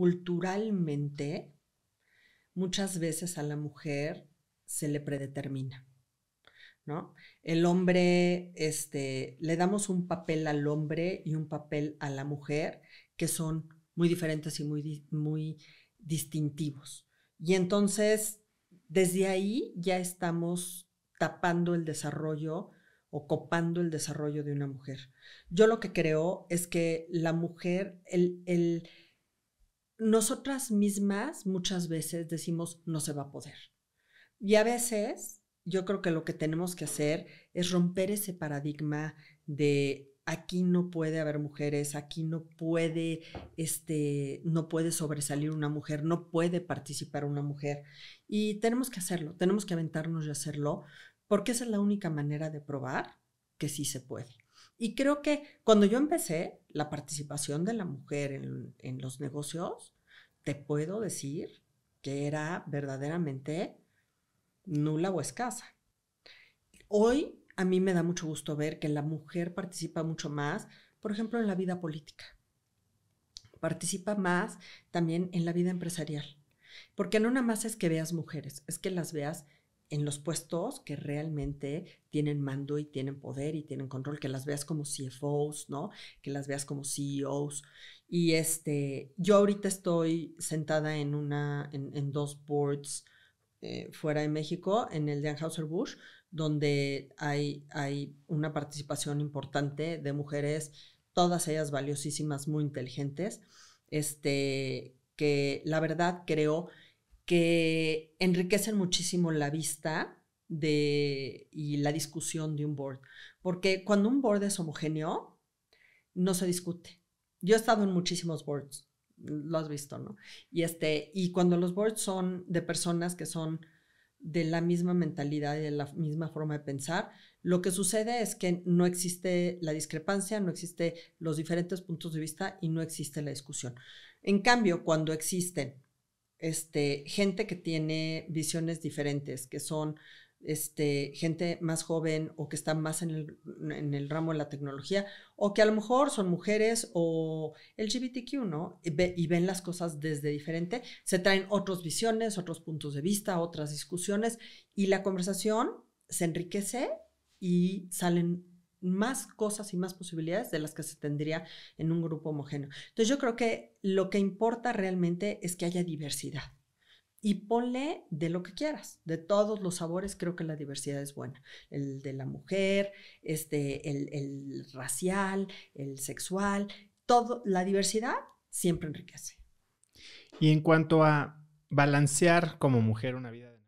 culturalmente muchas veces a la mujer se le predetermina. ¿No? El hombre, este, le damos un papel al hombre y un papel a la mujer que son muy diferentes y muy, muy distintivos. Y entonces, desde ahí ya estamos tapando el desarrollo o copando el desarrollo de una mujer. Yo lo que creo es que la mujer, el, el nosotras mismas muchas veces decimos no se va a poder. Y a veces yo creo que lo que tenemos que hacer es romper ese paradigma de aquí no puede haber mujeres, aquí no puede, este, no puede sobresalir una mujer, no puede participar una mujer. Y tenemos que hacerlo, tenemos que aventarnos y hacerlo, porque esa es la única manera de probar que sí se puede. Y creo que cuando yo empecé, la participación de la mujer en, en los negocios, te puedo decir que era verdaderamente nula o escasa. Hoy a mí me da mucho gusto ver que la mujer participa mucho más, por ejemplo, en la vida política. Participa más también en la vida empresarial. Porque no nada más es que veas mujeres, es que las veas en los puestos que realmente tienen mando y tienen poder y tienen control, que las veas como CFOs, ¿no? Que las veas como CEOs. Y este, yo ahorita estoy sentada en una, en, dos boards eh, fuera de México, en el de Anheuser-Busch, donde hay, hay una participación importante de mujeres, todas ellas valiosísimas, muy inteligentes, este, que la verdad creo que enriquecen muchísimo la vista y la discusión de un board. Porque cuando un board es homogéneo, no se discute. Yo he estado en muchísimos boards, lo has visto, ¿no? Y, este, y cuando los boards son de personas que son de la misma mentalidad y de la misma forma de pensar, lo que sucede es que no existe la discrepancia, no existe los diferentes puntos de vista y no existe la discusión. En cambio, cuando existen este, gente que tiene visiones diferentes, que son este, gente más joven o que está más en el, ramo de la tecnología, o que a lo mejor son mujeres o LGBTQ, ¿no? Y, y, ven las cosas desde diferente, se traen otras visiones, otros puntos de vista, otras discusiones, y la conversación se enriquece y salen más cosas y más posibilidades de las que se tendría en un grupo homogéneo. Entonces yo creo que lo que importa realmente es que haya diversidad. Y ponle de lo que quieras, de todos los sabores, creo que la diversidad es buena. El de la mujer, este, el, racial, el sexual, todo, la diversidad siempre enriquece. Y en cuanto a balancear como mujer una vida